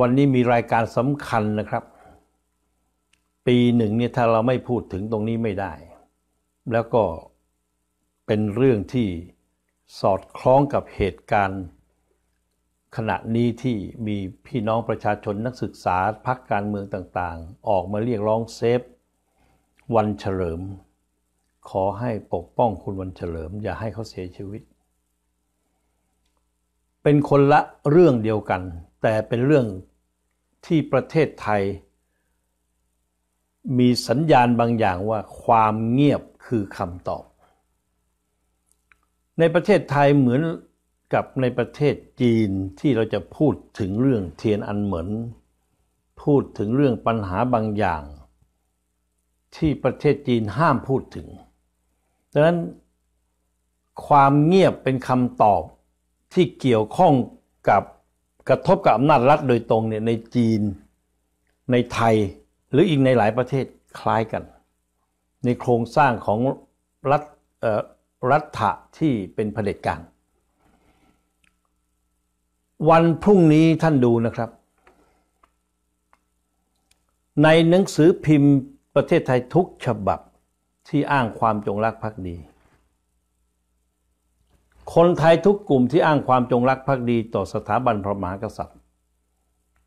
วันนี้มีรายการสำคัญนะครับ ปีหนึ่งเนี่ยถ้าเราไม่พูดถึงตรงนี้ไม่ได้ แล้วก็เป็นเรื่องที่สอดคล้องกับเหตุการณ์ ขณะนี้ที่มีพี่น้องประชาชนนักศึกษาพักการเมืองต่างๆ ออกมาเรียกร้องเซฟ วันเฉลิม ขอให้ปกป้องคุณวันเฉลิม อย่าให้เขาเสียชีวิต เป็นคนละเรื่องเดียวกันแต่เป็นเรื่องที่ประเทศไทยมีสัญญาณบางอย่างว่าความเงียบคือคำตอบ ในประเทศไทยเหมือนกับในประเทศจีนที่เราจะพูดถึงเรื่องเทียนอันเหมือน พูดถึงเรื่องปัญหาบางอย่าง ที่ประเทศจีนห้ามพูดถึงดังนั้นความเงียบเป็นคำตอบที่เกี่ยวข้องกับกระทบกับอำนาจรัฐโดยตรงเนี่ยในจีนในไทยหรืออีกในหลายประเทศคล้ายกัน ในโครงสร้างของรัฐรัฐะที่เป็นเผด็จการวันพรุ่งนี้ท่านดูนะครับ ในหนังสือพิมพ์ประเทศไทยทุกฉบับที่อ้างความจงรักภักดีคนไทยทุกกลุ่มที่อ้างความจงรักภักดีต่อสถาบันพระมหากษัตริย์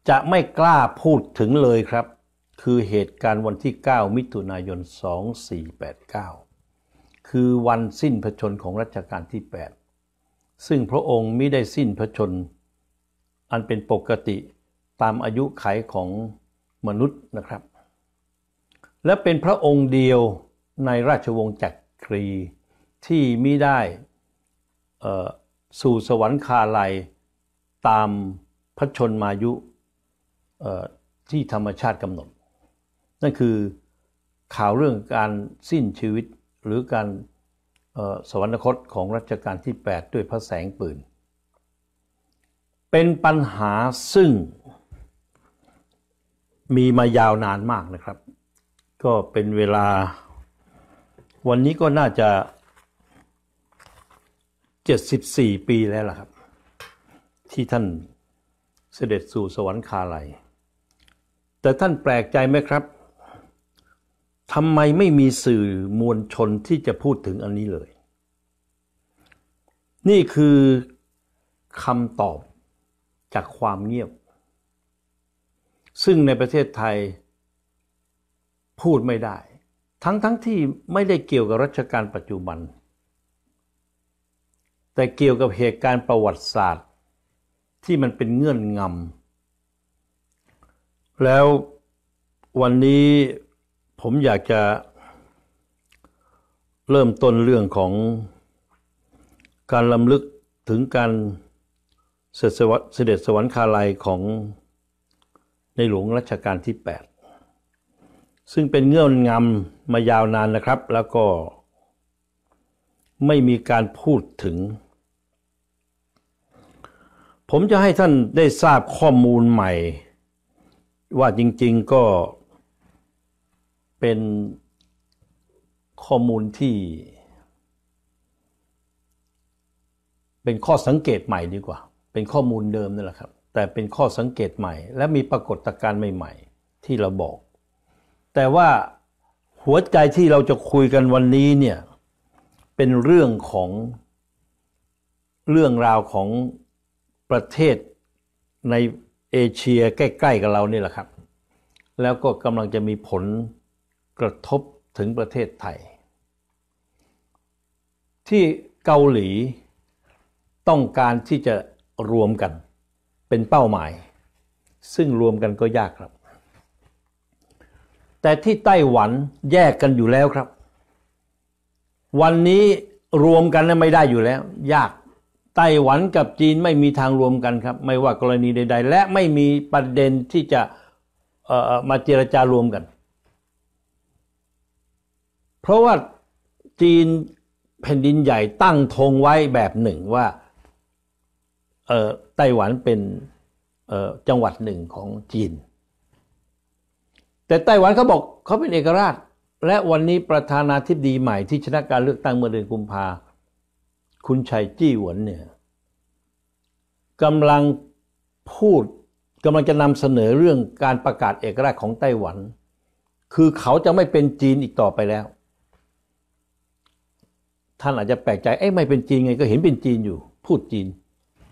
จะไม่กล้าพูดถึงเลยครับ คือเหตุการณ์วันที่ 9 มิถุนายน 2489 คือวันสิ้นพระชนของรัชกาลที่ 8 ซึ่งพระองค์มิได้สิ้นพระชน อันเป็นปกติตามอายุไขของมนุษย์นะครับ และเป็นพระองค์เดียวในราชวงศ์จักรีที่มิได้สู่สวรรคาลัยตามพระชนมายุที่ธรรมชาติกำหนด นั่นคือข่าวเรื่องการสิ้นชีวิตหรือการสวรรคตของรัชกาลที่ 8 ด้วยพระแสงปืน เป็นปัญหาซึ่งมีมายาวนานมากนะครับ ก็เป็นเวลาวันนี้ก็น่าจะ74ปีแล้วล่ะครับ ที่ท่านเสด็จสู่สวรรคาลัยแต่ท่านแปลกใจไหมครับทำไมไม่มีสื่อมวลชนที่จะพูดถึงอันนี้เลย นี่คือคำตอบจากความเงียบ ซึ่งในประเทศไทยพูดไม่ได้ ทั้งๆทที่ไม่ได้เกี่ยวกับรัชกาลปัจจุบันแต่เกี่ยวกับเหตุการณ์ประวัติศาสตร์ที่มันเป็นเงื่อนงำแล้ววันนี้ผมอยากจะเริ่มต้นเรื่องของการลำลึกถึงการเสด็จสวรรคาลัยของในหลวงรัชกาลที่ 8 ซึ่งเป็นเงื่อนงำมายาวนานนะครับ แล้วก็ไม่มีการพูดถึง ผมจะให้ท่านได้ทราบข้อมูลใหม่ ว่าจริง ๆก็เป็นข้อมูลที่ เป็นข้อสังเกตใหม่ดีกว่า เป็นข้อมูลเดิมนั่นแหละครับ แต่เป็นข้อสังเกตใหม่ และมีปรากฏการณ์ใหม่ ๆ ที่เราบอก แต่ว่าหัวใจที่เราจะคุยกันวันนี้เนี่ยเป็นเรื่องของเรื่องราวของประเทศในเอเชียใกล้ๆ กับเรานี่แหละครับ แล้วก็กำลังจะมีผลกระทบถึงประเทศไทย ที่เกาหลีต้องการที่จะรวมกันเป็นเป้าหมาย ซึ่งรวมกันก็ยากครับ แต่ที่ไต้หวันแยกกันอยู่แล้วครับวันนี้รวมกันไม่ได้อยู่แล้ว ยากไต้หวันกับจีนไม่มีทางรวมกันครับไม่ว่ากรณีใด ๆ และไม่มีประเด็นที่จะมาเจรจารวมกัน เพราะว่าจีนแผ่นดินใหญ่ตั้งธงไว้แบบหนึ่งว่าไต้หวันเป็นจังหวัดหนึ่งของจีน แต่ไต้หวันเขาบอกเขาเป็นเอกราชและวันนี้ประธานาธิบดีใหม่ที่ชนะการเลือกตั้งเมื่อเดือนกุมภาคุณชัยจี้หวนเนี่ยกำลังพูดกำลังจะนำเสนอเรื่องการประกาศเอกราชของไต้หวัน คือเขาจะไม่เป็นจีนอีกต่อไปแล้ว ท่านอาจจะแปลกใจเอ้ไม่เป็นจีนไงก็เห็นเป็นจีนอยู่ พูดจีน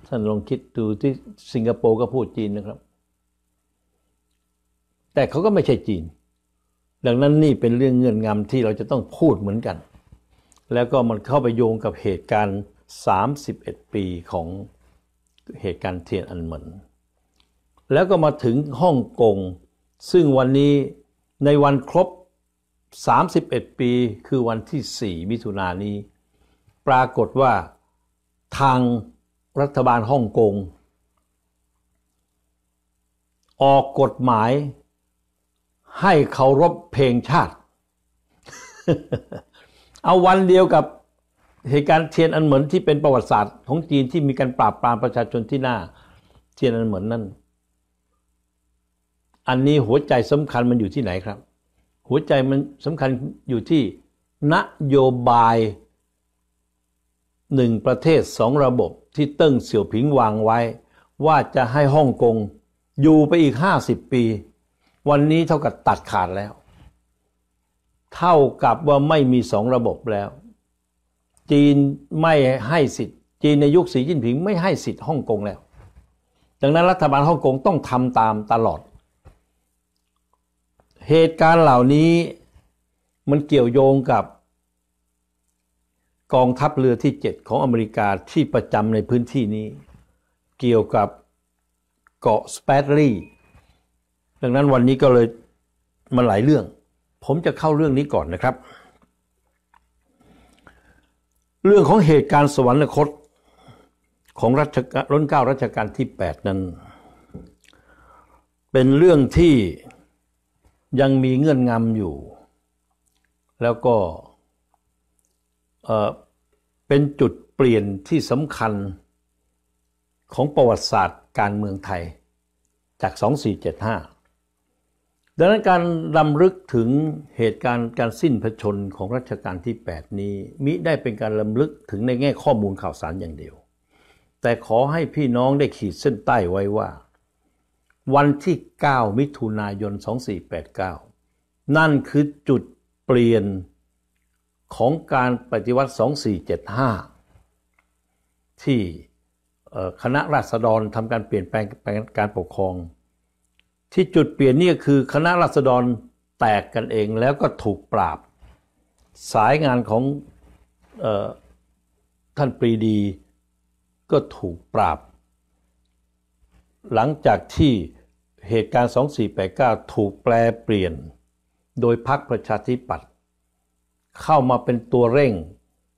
ท่านลองคิดดูที่สิงคโปร์ก็พูดจีนนะครับ แต่เขาก็ไม่ใช่จีนดังนั้นนี่เป็นเรื่องเงื่อนงำที่เราจะต้องพูดเหมือนกัน แล้วก็มันเข้าไปโยงกับเหตุการณ์ 31 ปีของเหตุการณ์เทียนอันเหมินแล้วก็มาถึงฮ่องกงซึ่งวันนี้ในวันครบ 31 ปีคือวันที่ 4 มิถุนายนนี้ ปรากฏว่าทางรัฐบาลฮ่องกงออกกฎหมายให้เคารพเพลงชาติ เอาวันเดียวกับเหตุการณ์เทียนอันเหมือนที่เป็นประวัติศาสตร์ ของจีนที่มีการปราบปรามประชาชนที่หน้าเทียนอันเหมือนนั่นอันนี้หัวใจสำคัญมันอยู่ที่ไหนครับ หัวใจมันสำคัญอยู่ที่นโยบายหนึ่งประเทศสองระบบ ที่เติ้งเสี่ยวผิงวางไว้ ว่าจะให้ฮ่องกงอยู่ไปอีก50ปีวันนี้เท่ากับตัดขาดแล้ว เท่ากับว่าไม่มีสองระบบแล้ว จีนไม่ให้สิทธิ์ จีนในยุคสีจิ้นผิงไม่ให้สิทธิ์ฮ่องกงแล้ว ดังนั้นรัฐบาลฮ่องกงต้องทำตามตลอด เหตุการณ์เหล่านี้มันเกี่ยวโยงกับกองทัพเรือที่ 7 ของอเมริกา ที่ประจำในพื้นที่นี้ เกี่ยวกับเกาะสเปรลีดังนั้นวันนี้ก็เลยมาหลายเรื่อง ผมจะเข้าเรื่องนี้ก่อนนะครับ เรื่องของเหตุการณ์สวรรคตของรัชกาลนเก้ารัชกาลที่ 8 นั้น เป็นเรื่องที่ยังมีเงื่อนงำอยู่ แล้วก็เป็นจุดเปลี่ยนที่สำคัญของประวัติศาสตร์การเมืองไทย จาก 2475ดังนั้นการดำลึกถึงเหตุการณ์การสิ้นพระชนของรัชกาลที่ 8 นี้ มิได้เป็นการดำลึกถึงในแง่ข้อมูลข่าวสารอย่างเดียว แต่ขอให้พี่น้องได้ขีดเส้นใต้ไว้ว่าวันที่ 9 มิถุนายน 2489 นั่นคือจุดเปลี่ยนของการปฏิวัติ 2475 ที่คณะราษฎรทำการเปลี่ยนแปลงการปกครองที่จุดเปลี่ยนนี่คือคณะรัษฎรแตกกันเองแล้วก็ถูกปราบ สายงานของออท่านปรีดีก็ถูกปราบ หลังจากที่เหตุการณ์ 2489 ถูกแปลเปลี่ยน โดยพรรคประชาธิปัตย์เข้ามาเป็นตัวเร่ง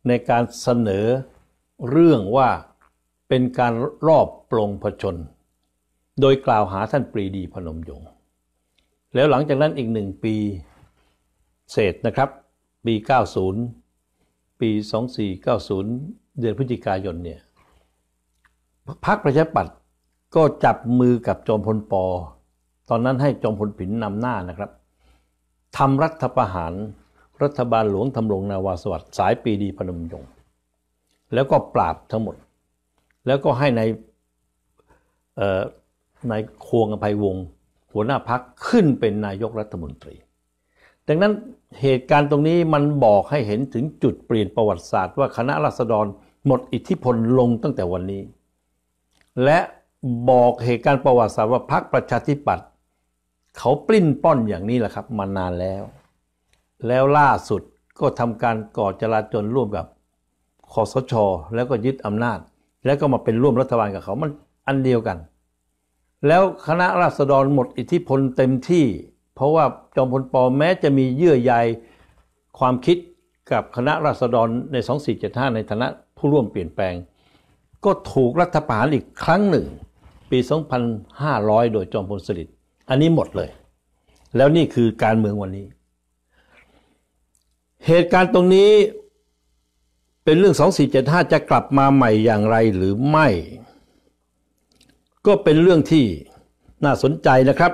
ในการเสนอเรื่องว่าเป็นการรอบปลงผชนโดยกล่าวหาท่านปรีดีพนมยงค์ แล้วหลังจากนั้นอีกหนึ่งปีเศษนะครับ ปี 90 ปี 2490 เดือนพฤศจิกายนเนี่ยพรรคประชาปัตย์ก็จับมือกับจอมพลปอตอนนั้นให้จอมพลผินนำหน้านะครับ ทำรัฐประหารรัฐบาลหลวงทำรงนาวาสวัสดิ์สายปีดีพนมยงค์ แล้วก็ปราบทั้งหมด แล้วก็ให้ในนายควงอภัยวงศ์หัวหน้าพักขึ้นเป็นนายกรัฐมนตรี ดังนั้นเหตุการณ์ตรงนี้มันบอกให้เห็นถึงจุดเปลี่ยนประวัติศาสตร์ ว่าคณะราษฎร หมดอิทธิพลลงตั้งแต่วันนี้ และบอกเหตุการณ์ประวัติศาสตร์ว่าพรรคประชาธิปัตย์เขาปลิ้นป้อนอย่างนี้แหละครับ มานานแล้ว แล้วล่าสุดก็ทำการก่อจลาจลร่วมกับคอสช แล้วก็ยึดอำนาจ แล้วก็มาเป็นร่วมรัฐบาลกับเขามันอันเดียวกันแล้วคณะราษฎรหมดอิทธิพลเต็มที่ เพราะว่าจอมพลปอแม้จะมีเยื่อใยความคิดกับคณะราษฎรใน 2475 ในฐานะผู้ร่วมเปลี่ยนแปลง ก็ถูกรัฐประหารอีกครั้งหนึ่ง ปี 2500 โดยจอมพลสฤษดิ์ อันนี้หมดเลย แล้วนี่คือการเมืองวันนี้ เหตุการณ์ตรงนี้เป็นเรื่อง 2475 จะกลับมาใหม่อย่างไรหรือไม่ก็เป็นเรื่องที่น่าสนใจนะครับ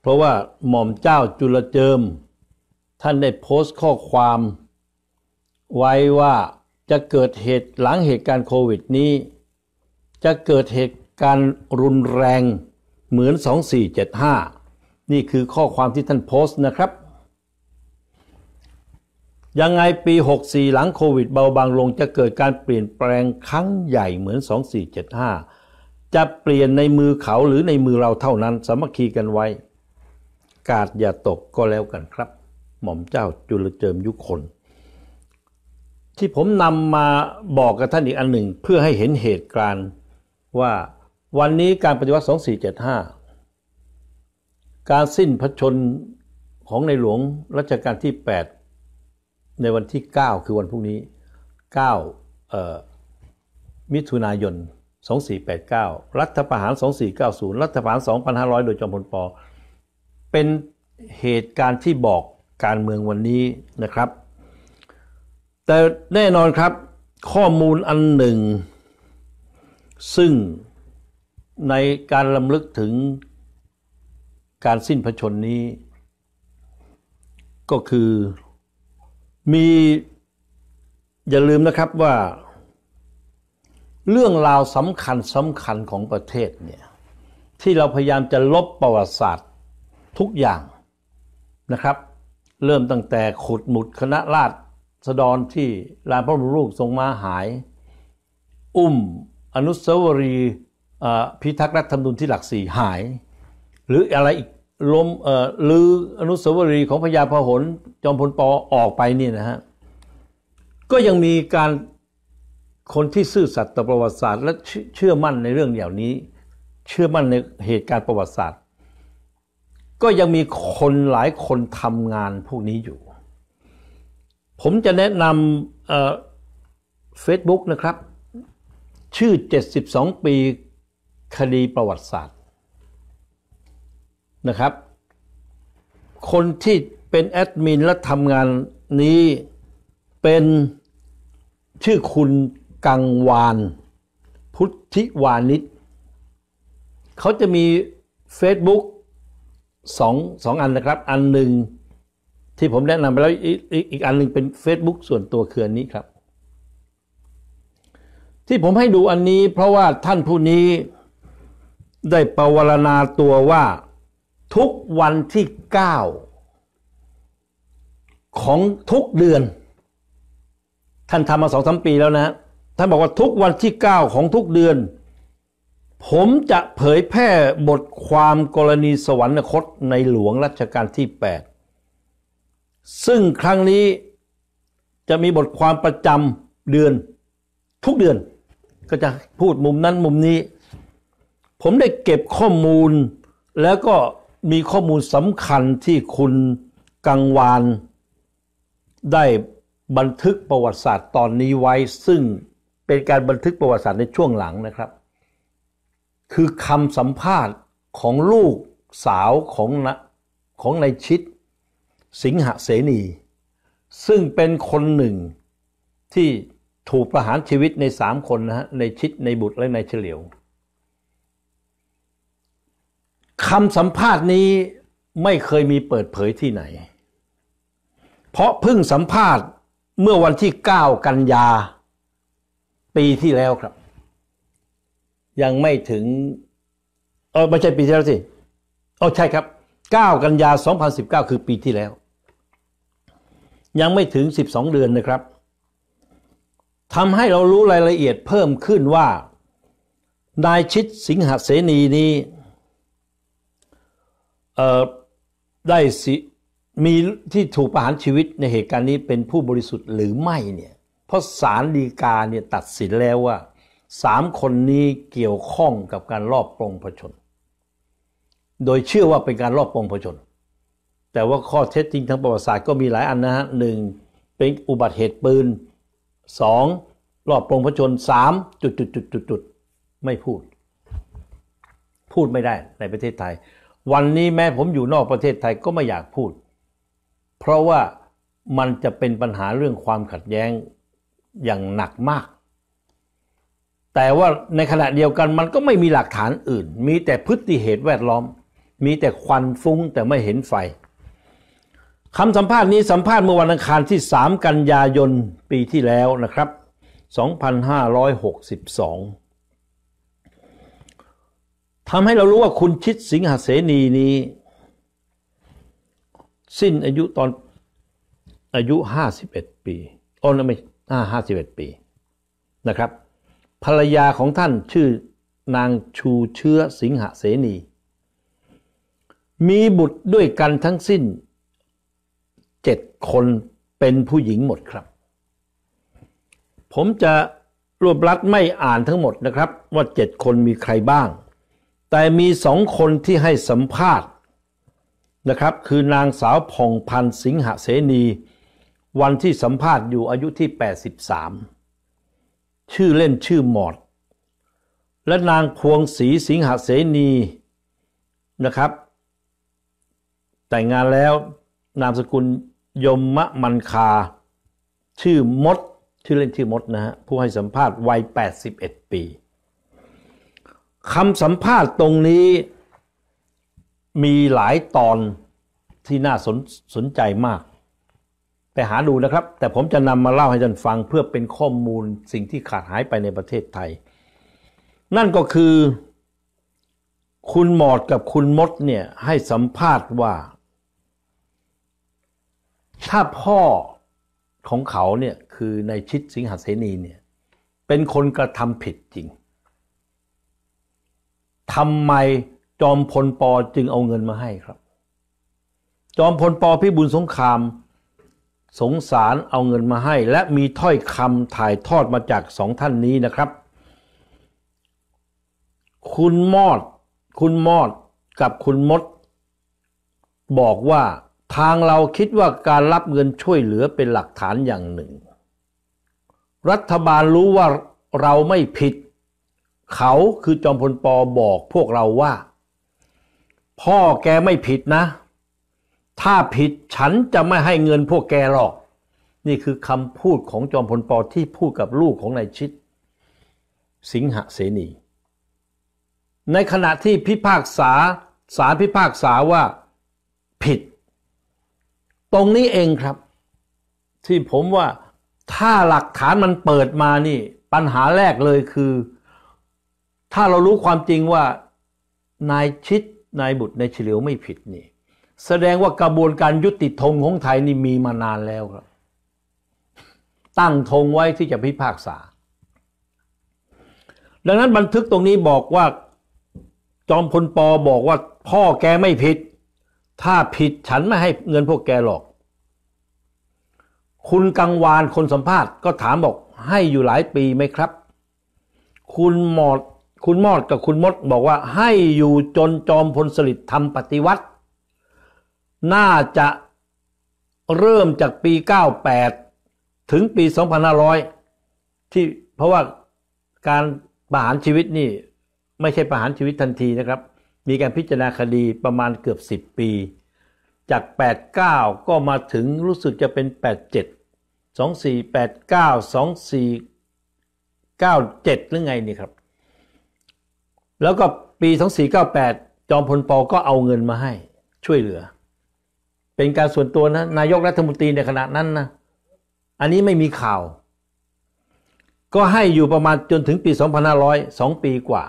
เพราะว่าหม่อมเจ้าจุลเจิมท่านได้โพสต์ข้อความ ไว้ว่าจะเกิดเหตุหลังเหตุการณ์โควิด นี้จะเกิดเหตุการณ์รุนแรงเหมือน2475นี่คือข้อความที่ท่านโพสต์นะครับ ยังไงปี 64 หลังโควิดเบาบางลงจะเกิดการเปลี่ยนแปลงครั้งใหญ่เหมือน2475จะเปลี่ยนในมือเขาหรือในมือเราเท่านั้น สามัคคีกันไว้ กาดอย่าตกก็แล้วกันครับ หม่อมเจ้าจุลเจิมยุคนที่ผมนำมาบอกกับท่านอีกอันหนึ่ง เพื่อให้เห็นเหตุการณ์ว่าวันนี้การปฏิวัติ 2475 การสิ้นพระชนของในหลวงรัชกาลที่ 8 ในวันที่ 9 คือวันพรุ่งนี้9มิถุนายน2489 รัฐประหาร 2490 รัฐประหาร 2500 โดยจอมพลปอเป็นเหตุการณ์ที่บอกการเมืองวันนี้นะครับ แต่แน่นอนครับข้อมูลอันหนึ่ง ซึ่งในการลำลึกถึงการสิ้นพระชนนี้ ก็คือมีอย่าลืมนะครับว่าเรื่องราวสำคัญสำคัญของประเทศเนี่ยที่เราพยายามจะลบประวัติศาสตร์ทุกอย่างนะครับ เริ่มตั้งแต่ขุดหมุดคณะราษฎรรที่ลานพระบรมรูปทรงมาหาย อุ้มอนุสาวรีย์พิทักษ์รัฐธรรมนูญที่หลักสี่หาย หรืออะไรอีกล้มหรืออนุสาวรีย์ของพญาพหลจอมพลปอออกไปนี่นะฮะก็ยังมีการคนที่ซื่อสัตย์ต่อประวัติศาสตร์และเชื่อมั่นในเรื่องเหล่านี้ เชื่อมั่นในเหตุการณ์ประวัติศาสตร์ ก็ยังมีคนหลายคนทำงานพวกนี้อยู่ ผมจะแนะนำเฟซบุ๊กนะครับ ชื่อ 72 ปีคดีประวัติศาสตร์นะครับ คนที่เป็น แอดมิน และทำงานนี้เป็นชื่อคุณกังวานพุทธิวานิชเขาจะมี Facebook สองสองอันนะครับ อันหนึ่ง ที่ผมแนะนำไปแล้วอีกอีกอันหนึ่งเป็น Facebook ส่วนตัวเคืออนนี้ครับ ที่ผมให้ดูอันนี้ เพราะว่าท่านผู้นี้ได้ประวรณาตัวว่าทุกวันที่ 9 ของทุกเดือน ท่านทำมาสองสามปีแล้วนะท่านบอกว่าทุกวันที่ 9 ของทุกเดือน ผมจะเผยแพร่บทความกรณีสวรรคต ในหลวงรัชกาลที่ 8 ซึ่งครั้งนี้จะมีบทความประจำเดือนทุกเดือน ก็จะพูดมุมนั้นมุมนี้ ผมได้เก็บข้อมูล แล้วก็มีข้อมูลสำคัญที่คุณกังวานได้บันทึกประวัติศาสตร์ตอนนี้ไว้ซึ่งเป็นการบันทึกประวัติศาสตร์ในช่วงหลังนะครับ คือคำสัมภาษณ์ของลูกสาวของของนายชิด สิงหเสนีซึ่งเป็นคนหนึ่งที่ถูกประหารชีวิตในสามคนนะฮะในชิด ในบุตรและในเฉลียวคำสัมภาษณ์นี้ไม่เคยมีเปิดเผยที่ไหน เพราะเพิ่งสัมภาษณ์เมื่อวันที่ 9 กันยาปีที่แล้วครับ ยังไม่ถึง เออไม่ใช่ปีที่แล้วสิโอ้ใช่ครับ 9 กันยา 2019 คือปีที่แล้ว ยังไม่ถึง 12 เดือนนะครับทำให้เรารู้รายละเอียดเพิ่มขึ้นว่า นายชิดสิงหเสนีนี้ได้สิมีที่ถูกประหารชีวิตในเหตุการณ์นี้เป็นผู้บริสุทธิ์หรือไม่เนี่ยเพราะศาลฎีกาเนี่ยตัดสินแล้วว่าสามคนนี้เกี่ยวข้องกับการลอบปรงพชนโดยเชื่อว่าเป็นการลอบปรงพชนแต่ว่าข้อเท็จจริงทางประวัติศาสตร์ก็มีหลายอันนะฮะหนึ่งเป็นอุบัติเหตุปืนสองลอบปรงพชนสามจุดจุดจุดจุดจุดไม่พูด พูดไม่ได้ในประเทศไทย วันนี้แม้ผมอยู่นอกประเทศไทยก็ไม่อยากพูด เพราะว่ามันจะเป็นปัญหาเรื่องความขัดแย้งอย่างหนักมาก แต่ว่าในขณะเดียวกันมันก็ไม่มีหลักฐานอื่น มีแต่พฤติเหตุแวดล้อม มีแต่ควันฟุ้งแต่ไม่เห็นไฟ คำสัมภาษณ์นี้สัมภาษณ์เมื่อวันอังคารที่ 3 กันยายน ปีที่แล้วนะครับ 2562ทำให้เรารู้ว่าคุณชิดสิงหเสนีนี้ สิ้นอายุตอนอายุ 51 ปีอ๋อไม่ห้าห้าสิบเอ็ดปี นะครับภรรยาของท่านชื่อนางชูเชื้อสิงหเสนี มีบุตรด้วยกันทั้งสิ้นเจ็ดคนเป็นผู้หญิงหมดครับ ผมจะรวบรัดไม่อ่านทั้งหมดนะครับว่าเจ็ดคนมีใครบ้าง แต่มีสองคนที่ให้สัมภาษณ์ นะครับ คือนางสาวผ่องพันธ์สิงหเสนีวันที่สัมภาษณ์อยู่อายุที่ 83 ชื่อเล่นชื่อหมอด และนางพวงศรีสิงหเสนีนะครับ แต่งงานแล้วนามสกุลยมมะมันคา ชื่อมด ชื่อเล่นชื่อมดนะฮะผู้ให้สัมภาษณ์วัย 81 ปีคำสัมภาษณ์ตรงนี้มีหลายตอนที่น่าสนสนใจมากไปหาดูนะครับ แต่ผมจะนำมาเล่าให้ท่านฟังเพื่อเป็นข้อมูลสิ่งที่ขาดหายไปในประเทศไทย นั่นก็คือ คุณหมอดกับคุณมดเนี่ย ให้สัมภาษณ์ว่า ถ้าพ่อของเขาเนี่ย คือในชิดสิงหเสนีเนี่ย เป็นคนกระทำผิดจริงทำไมจอมพลปอจึงเอาเงินมาให้ครับ จอมพลปอพิบูลสงครามสงสารเอาเงินมาให้ และมีถ้อยคำถ่ายทอดมาจากสองท่านนี้นะครับ คุณมอด คุณมอดกับคุณมด บอกว่าทางเราคิดว่าการรับเงินช่วยเหลือเป็นหลักฐานอย่างหนึ่ง รัฐบาลรู้ว่าเราไม่ผิด เขาคือจอมพลปอบอกพวกเราว่า พ่อแกไม่ผิดนะถ้าผิดฉันจะไม่ให้เงินพวกแกหรอกนี่คือคำพูดของจอมพลปอที่พูดกับลูกของนายชิด สิงหเสนี ในขณะที่พิพากษาสารพิพากษาว่าผิด ตรงนี้เองครับ ที่ผมว่าถ้าหลักฐานมันเปิดมานี่ ปัญหาแรกเลยคือ ถ้าเรารู้ความจริงว่านายชิดนายบุตรนายเฉลียวไม่ผิดนี่แสดงว่ากระบวนการยุติธงของไทยนี่มีมานานแล้วครับ ตั้งธงไว้ที่จะพิพากษา ดังนั้นบันทึกตรงนี้บอกว่าจอมพลปอบอกว่า พ่อแกไม่ผิด ถ้าผิดฉันไม่ให้เงินพวกแกหรอก คุณกังวานคนสัมภาษณ์ ก็ถามบอก ให้อยู่หลายปีไหมครับ คุณหมอด คุณมอดกับคุณมดบอกว่า ให้อยู่จนจอมพลสฤษดิ์ทำปฏิวัติน่าจะเริ่มจากปี 98 ถึงปี 2500ที่เพราะว่าการประหารชีวิตนี่ไม่ใช่ประหารชีวิตทันทีนะครับมีการพิจารณาคดีประมาณเกือบ 10 ปี จาก 89 ก็มาถึงรู้สึกจะเป็น 87 2489 2497 หรือไงนี่ครับแล้วก็ปี 2498 จอมพลปอก็เอาเงินมาให้ช่วยเหลือเป็นการส่วนตัวนะนายกรัฐมนตรีในขณะนั้นนะอันนี้ไม่มีข่าว ก็ให้อยู่ประมาณจนถึงปี 2500 2ปีกว่า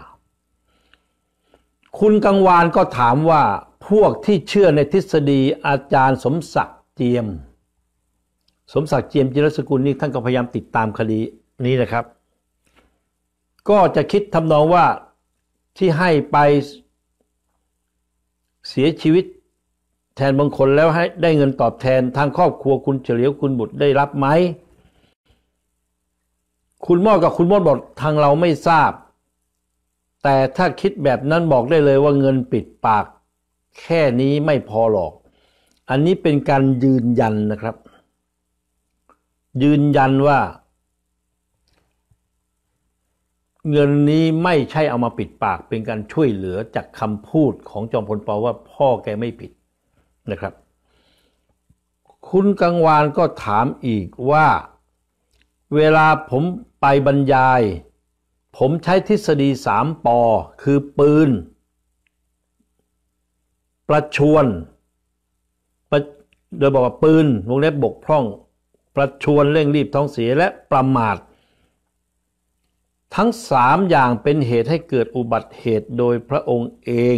คุณกังวานก็ถามว่าพวกที่เชื่อในทฤษฎีอาจารย์สมศักดิ์เจียม สมศักดิ์เจียมจิรสกุลนี่ท่านก็พยายามติดตามคดีนี้นะครับ ก็จะคิดทำนองว่าที่ให้ไปเสียชีวิตแทนบางคนแล้วให้ได้เงินตอบแทนทางครอบครัว คุณเฉลียวคุณบุตรได้รับไหม คุณมอกับคุณมดบอกทางเราไม่ทราบ แต่ถ้าคิดแบบนั้นบอกได้เลยว่าเงินปิดปาก แค่นี้ไม่พอหรอก อันนี้เป็นการยืนยันนะครับ ยืนยันว่า เงินนี้ไม่ใช่เอามาปิดปาก เป็นการช่วยเหลือจากคำพูดของจอมพลปอว่า พ่อแกไม่ผิดนะครับคุณกังวานก็ถามอีกว่าเวลาผมไปบรรยาย ผมใช้ทฤษฎีสามปอคือปืนประชวน โดยบอกว่าปืนวงเล็บบกพร่องประชวนเร่งรีบท้องเสียและประมาท ทั้งสามอย่างเป็นเหตุให้เกิดอุบัติเหตุโดยพระองค์เอง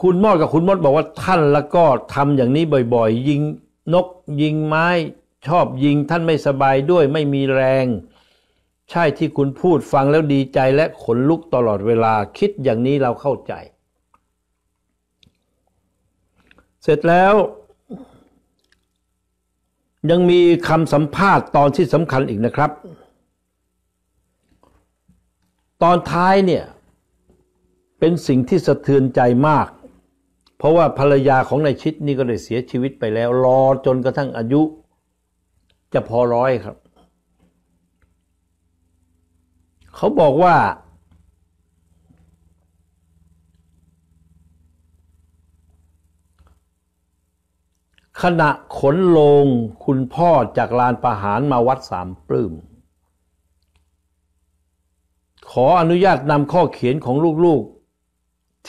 คุณมอดกับคุณมดบอกว่าท่านแล้วก็ทำอย่างนี้บ่อยๆยิงนกยิงไม้ชอบยิงท่านไม่สบายด้วยไม่มีแรง ใช่ที่คุณพูดฟังแล้วดีใจและขนลุกตลอดเวลาคิดอย่างนี้เราเข้าใจ เสร็จแล้ว ยังมีคำสัมภาษณ์ตอนที่สำคัญอีกนะครับ ตอนท้ายเนี่ย เป็นสิ่งที่สะเทือนใจมากเพราะว่าภรรยาของนายชิดนี่ก็เลยเสียชีวิตไปแล้ว รอจนกระทั่งอายุจะพอร้อยครับ เขาบอกว่า ขณะขนลงคุณพ่อจากลานประหารมาวัดสามปลื้มขออนุญาตนำข้อเขียนของลูก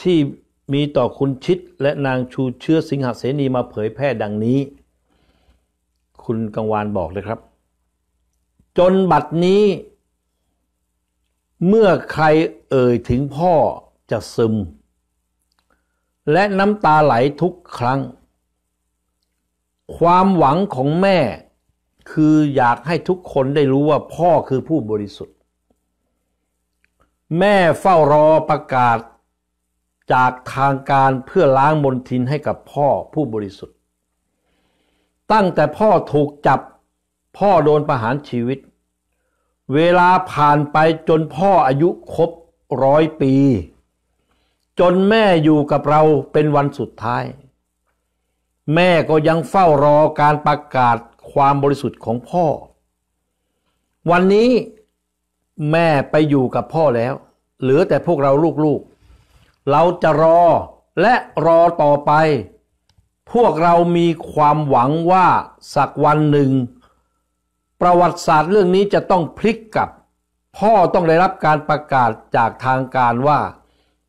ๆที่มีต่อคุณชิดและนางชูเชื้อสิงหเสนีมาเผยแพร่ดังนี้ คุณกังวานบอกเลยครับ จนบัดนี้ เมื่อใครเอ่ยถึงพ่อจะซึม และน้ำตาไหลทุกครั้ง ความหวังของแม่คืออยากให้ทุกคนได้รู้ว่าพ่อคือผู้บริสุทธิ์ แม่เฝ้ารอประกาศจากทางการเพื่อล้างมนทินให้กับพ่อผู้บริสุทธิ์ ตั้งแต่พ่อถูกจับพ่อโดนประหารชีวิต เวลาผ่านไปจนพ่ออายุครบร้อยปี จนแม่อยู่กับเราเป็นวันสุดท้าย แม่ก็ยังเฝ้ารอการประกาศความบริสุทธิ์ของพ่อ วันนี้แม่ไปอยู่กับพ่อแล้ว เหลือแต่พวกเราลูกๆเราจะรอและรอต่อไป พวกเรามีความหวังว่า สักวันหนึ่ง ประวัติศาสตร์เรื่องนี้จะต้องพลิกกลับ พ่อต้องได้รับการประกาศจากทางการว่า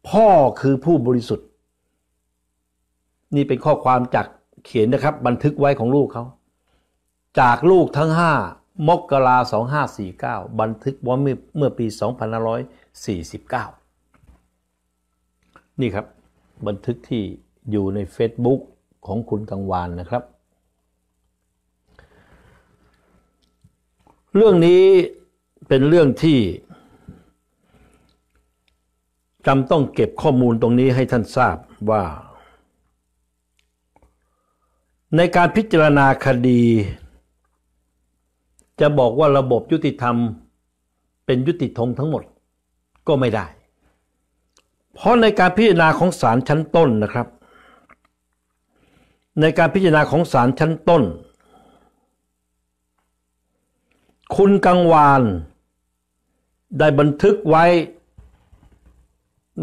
พ่อคือผู้บริสุทธิ์ นี่เป็นข้อความจากเขียนนะครับ บันทึกไว้ของลูกเขา จากลูกทั้งห้ามกราสองห้าสี่เก้าบันทึกว่าเมื่อปีสองพันหร้อยสี่สิบเก้านี่ครับบันทึกที่อยู่ใน Facebook ของคุณกังวานนะครับ เรื่องนี้เป็นเรื่องที่จำต้องเก็บข้อมูลตรงนี้ให้ท่านทราบว่า ในการพิจารณาคดี จะบอกว่าระบบยุติธรรมเป็นยุติธรรมทั้งหมดก็ไม่ได้เพราะในการพิจารณาของศาลชั้นต้นนะครับ ในการพิจารณาของศาลชั้นต้น คุณกังวานได้บันทึกไว้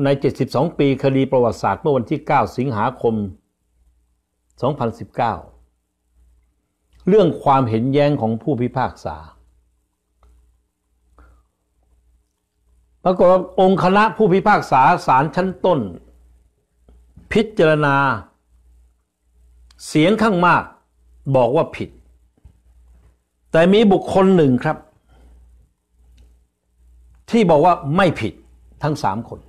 ใน 72 ปีคดีประวัติศาสตร์เมื่อวันที่ 9 สิงหาคม 2019 เรื่องความเห็นแย้งของผู้พิพากษาปรากฏองค์คณะผู้พิพากษาศาลชั้นต้น พิจารณา เสียงข้างมาก บอกว่าผิด แต่มีบุคคลหนึ่งครับ ที่บอกว่าไม่ผิดทั้งสามคน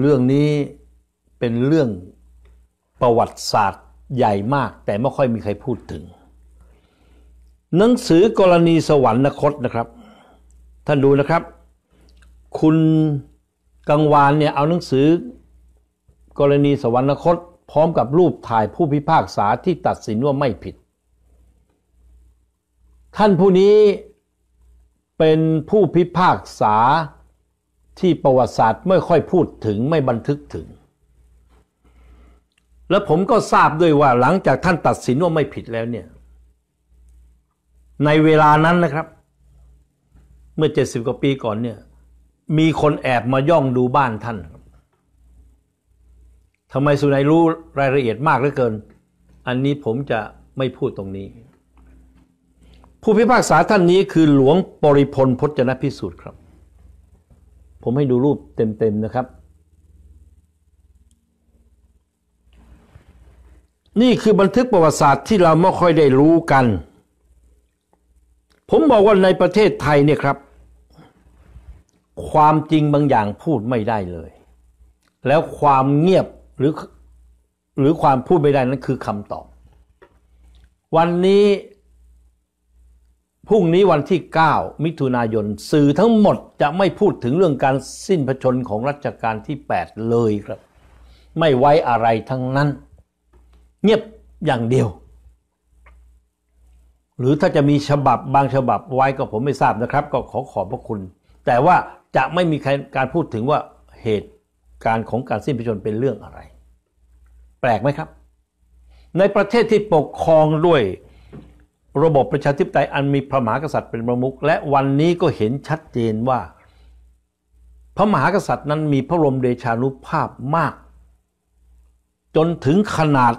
เรื่องนี้เป็นเรื่องประวัติศาสตร์ใหญ่มาก แต่ไม่ค่อยมีใครพูดถึง หนังสือกรณีสวรรคตนะครับ ท่านดูนะครับคุณกังวานเนี่ยเอาหนังสือ กรณีสวรรคต พร้อมกับรูปถ่ายผู้พิพากษาที่ตัดสินว่าไม่ผิด ท่านผู้นี้เป็นผู้พิพากษาที่ประวัติศาสตร์ไม่ค่อยพูดถึงไม่บันทึกถึง และผมก็ทราบด้วยว่า หลังจากท่านตัดสินว่าไม่ผิดแล้วเนี่ยในเวลานั้นนะครับ เมื่อ 70กว่าปีก่อนเนี่ยมีคนแอบมาย่องดูบ้านท่านทำไมสุนัยรู้รายละเอียดมากเหลือเกิน อันนี้ผมจะไม่พูดตรงนี้ ผู้พิพากษาท่านนี้คือหลวงปริพลพจนพิสูจน์ครับ ผมให้ดูรูปเต็มๆนะครับ นี่คือบันทึกประวัติศาสตร์ที่เราไม่ค่อยได้รู้กัน ผมบอกว่าในประเทศไทยเนี่ยครับความจริงบางอย่างพูดไม่ได้เลย แล้วความเงียบ หรือหรือความพูดไม่ได้นั้นคือคำตอบ วันนี้พรุ่งนี้วันที่ 9 มิถุนายนสื่อทั้งหมดจะไม่พูดถึงเรื่องการสิ้นพระชนของรัชกาลที่8เลยครับไม่ไว้อะไรทั้งนั้น เงียบอย่างเดียว หรือถ้าจะมีฉบับ บางฉบับไว้ก็ผมไม่ทราบนะครับ ก็ขอขอบพระคุณ แต่ว่าจะไม่มีการพูดถึงว่าเหตุการณ์ของการสิ้นพระชนเป็นเรื่องอะไร แปลกไหมครับ ในประเทศที่ปกครองด้วย ระบบประชาธิปไตยอันมีพระมหากษัตริย์เป็นประมุขและวันนี้ก็เห็นชัดเจนว่า พระมหากษัตริย์นั้นมีพระรมเดชานุภาพมาก จนถึงขนาด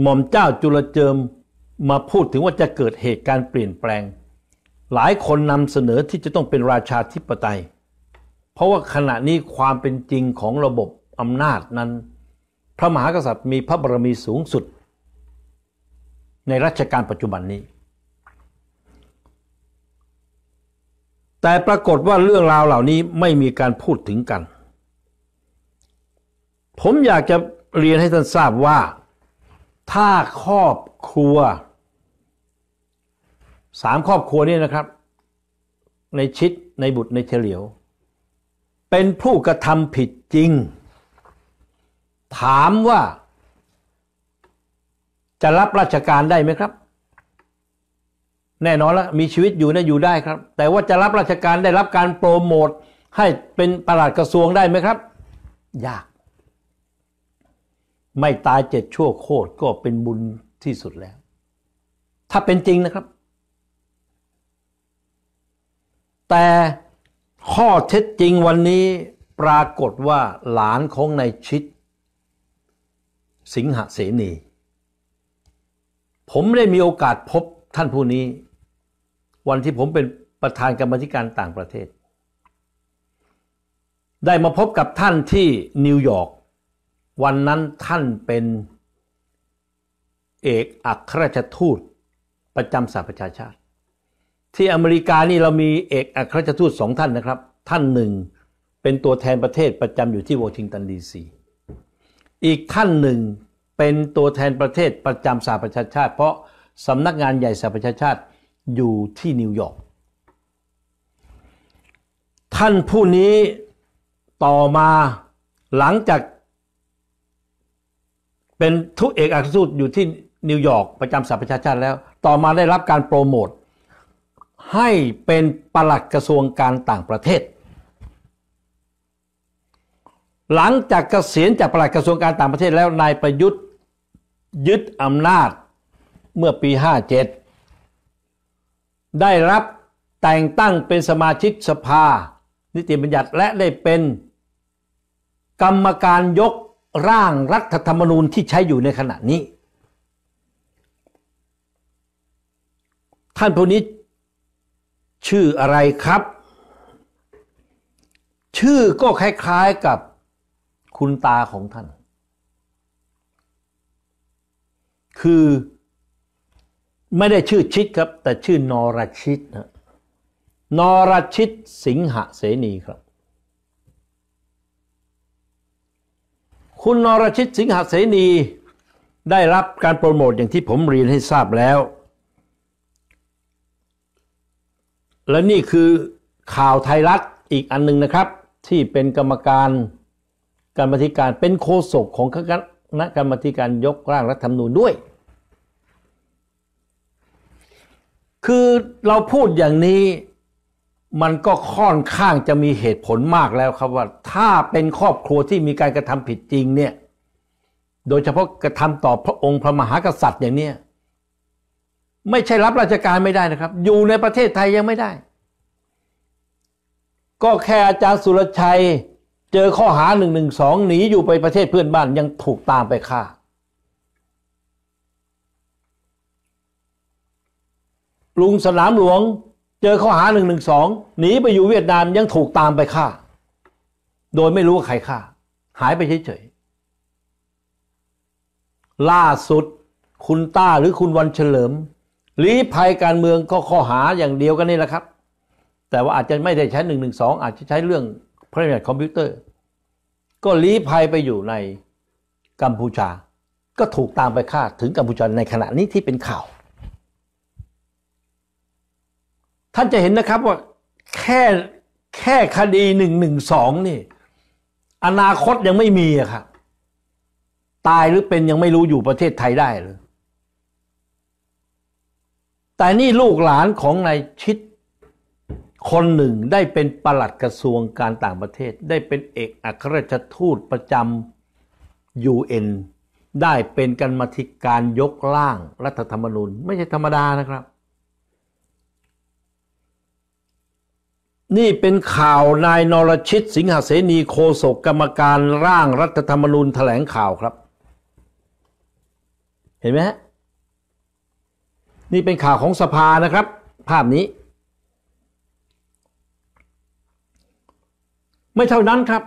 หม่อมเจ้าจุลเจิมมาพูดถึงว่าจะเกิดเหตุการณ์เปลี่ยนแปลงหลายคนนำเสนอที่จะต้องเป็นราชาธิปไตย เพราะว่าขณะนี้ความเป็นจริงของระบบอำนาจนั้น พระมหากษัตริย์มีพระบารมีสูงสุด ในรัชกาลปัจจุบันนี้ แต่ปรากฏว่าเรื่องราวเหล่านี้ไม่มีการพูดถึงกัน ผมอยากจะเรียนให้ท่านทราบว่าถ้าครอบครัวสามครอบครัวนี่นะครับ ในชิดในบุตรในเฉลียว เป็นผู้กระทำผิดจริง ถามว่าจะรับราชการได้ไหมครับ แน่นอนแล้วมีชีวิตอยู่นะอยู่ได้ครับ แต่ว่าจะรับราชการได้รับการโปรโมทให้เป็นประหลัดกระทรวงได้ไหมครับ ยาก ไม่ตายเจ็ดชั่วโคตร ก็เป็นบุญที่สุดแล้ว ถ้าเป็นจริงนะครับแต่ข้อเท็จจริงวันนี้ปรากฏว่าหลานของนายชิด สิงหเสนี ผมได้มีโอกาสพบท่านผู้นี้ วันที่ผมเป็นประธานกรรมธิการต่างประเทศ ได้มาพบกับท่านที่นิวยอร์กวันนั้นท่านเป็นเอกอัครราชทูตประจำสหประชาชาติที่อเมริกานี่เรามีเอกอัครราชทูตสองท่านนะครับท่านหนึ่งเป็นตัวแทนประเทศประจำอยู่ที่วอชิงตันดีซีอีกท่านหนึ่งเป็นตัวแทนประเทศประจำสหประชาชาติ เพราะสำนักงานใหญ่สหประชาชาติอยู่ที่นิวยอร์กท่านผู้นี้ต่อมาหลังจากเป็นทูตเอกอัครทูตอยู่ที่นิวยอร์กประจำสหประชาชาติแล้ว ต่อมาได้รับการโปรโมทให้เป็นปลัดกระทรวงการต่างประเทศ หลังจากเกษียณจากปลัดกระทรวงการต่างประเทศแล้ว นายประยุทธ์ยึดอำนาจเมื่อปี 57 ได้รับแต่งตั้งเป็นสมาชิกสภา นิติบัญญัติและได้เป็นกรรมการยกร่างรัฐธรรมนูญที่ใช้อยู่ในขณะนี้ ท่านผู้นี้ชื่ออะไรครับ ชื่อก็คล้าย ๆกับคุณตาของท่าน คือไม่ได้ชื่อชิดครับ แต่ชื่อนอรชิตนะนอรชิตสิงหเสนีครับ คุณนรชิตสิงหเสนีได้รับการโปรโมทอย่างที่ผมเรียนให้ทราบแล้วและนี่คือข่าวไทยรัฐอีกอันนึงนะครับ ที่เป็นกรรมการกรรมธิการเป็นโฆษกของคณะกรรมธิการยกร่างรัฐธรรมนูญด้วย คือเราพูดอย่างนี้มันก็ค่อนข้างจะมีเหตุผลมากแล้วครับว่า ถ้าเป็นครอบครัวที่มีการกระทำผิดจริงเนี่ยโดยเฉพาะกระทำต่อพระองค์พระมหากษัตริย์อย่างเนี้ยไม่ใช่รับราชการไม่ได้นะครับ อยู่ในประเทศไทยยังไม่ได้ ก็แค่อาจารย์สุรชัยเจอข้อหาหนึ่งหนึ่งสองหนีอยู่ไปประเทศเพื่อนบ้านยังถูกตามไปฆ่า ลุงสนามหลวง เจอข้อหาหนึ่งหนึ่งสองหนีไปอยู่เวียดนามยังถูกตามไปฆ่า โดยไม่รู้ว่าใครฆ่า หายไปเฉยๆล่าสุด คุณต้าหรือคุณวันเฉลิมลี้ภัยการเมืองก็ข้อหาอย่างเดียวกันนี่แหละครับ แต่ว่าอาจจะไม่ได้ใช้หนึ่งหนึ่งสองอาจจะใช้เรื่องพรรื่องญัตคอมพิวเตอร์ ก็ลี้ภัยไปอยู่ในกัมพูชาก็ถูกตามไปฆ่าถึงกัมพูชาในขณะนี้ที่เป็นข่าว ท่านจะเห็นนะครับว่าแค่แค่คดีหนึ่งหนึ่งสองนี่ อนาคตยังไม่มีอะครับตายหรือเป็นยังไม่รู้อยู่ประเทศไทยได้เลยแต่นี่ ลูกหลานของนายชิดคนหนึ่งได้เป็นประหลัดกระทรวงการต่างประเทศ ได้เป็นเอกอัครราชทูตประจำ UN ได้เป็นกันมธิการยกล่างรัฐธรรมนูญไม่ใช่ธรรมดานะครับ นี่เป็นข่าวนายนรชิต สิงหเสนีโคศกกรรมการร่างรัฐธรรมนูญแถลงข่าวครับ เห็นไหมฮะนี่เป็นข่าวของสภานะครับภาพนี้ ไม่เท่านั้นครับ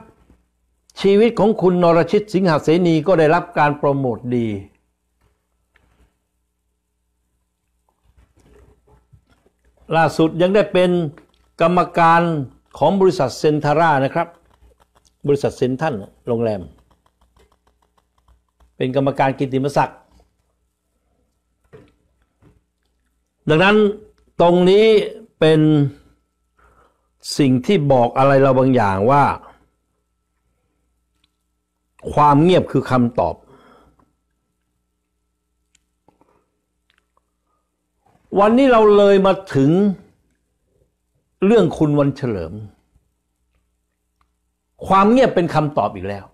ชีวิตของคุณนรชิตสิงหาเสนีก็ได้รับการโปรโมทดี ล่าสุดยังได้เป็นกรรมการของบริษัทเซนทาร่านะครับ บริษัทเซนทันโรงแรม เป็นกรรมการกิติมศักดิ์ดังนั้นตรงนี้เป็นสิ่งที่บอกอะไรเราบางอย่างว่า ความเงียบคือคำตอบ วันนี้เราเลยมาถึงเรื่องคุณวันเฉลิม ความเงียบเป็นคำตอบอีกแล้ว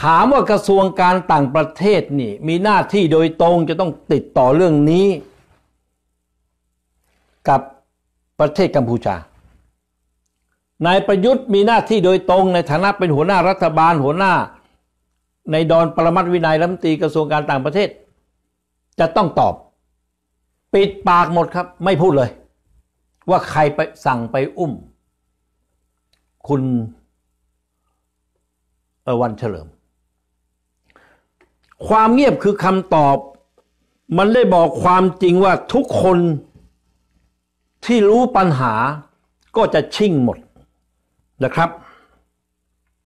ถามว่ากระทรวงการต่างประเทศนี่มีหน้าที่โดยตรงจะต้องติดต่อเรื่องนี้ กับประเทศกัมพูชา นายประยุทธ์มีหน้าที่โดยตรงในฐานะเป็นหัวหน้ารัฐบาลหัวหน้า ในดอนปรมัตวินัยรัฐมนตรีกระทรวงการต่างประเทศ จะต้องตอบ ปิดปากหมดครับไม่พูดเลย ว่าใครไปสั่งไปอุ้ม คุณวันเฉลิมความเงียบคือคำตอบมันได้บอกความจริงว่าทุกคนที่รู้ปัญหาก็จะชิ่งหมดนะครับ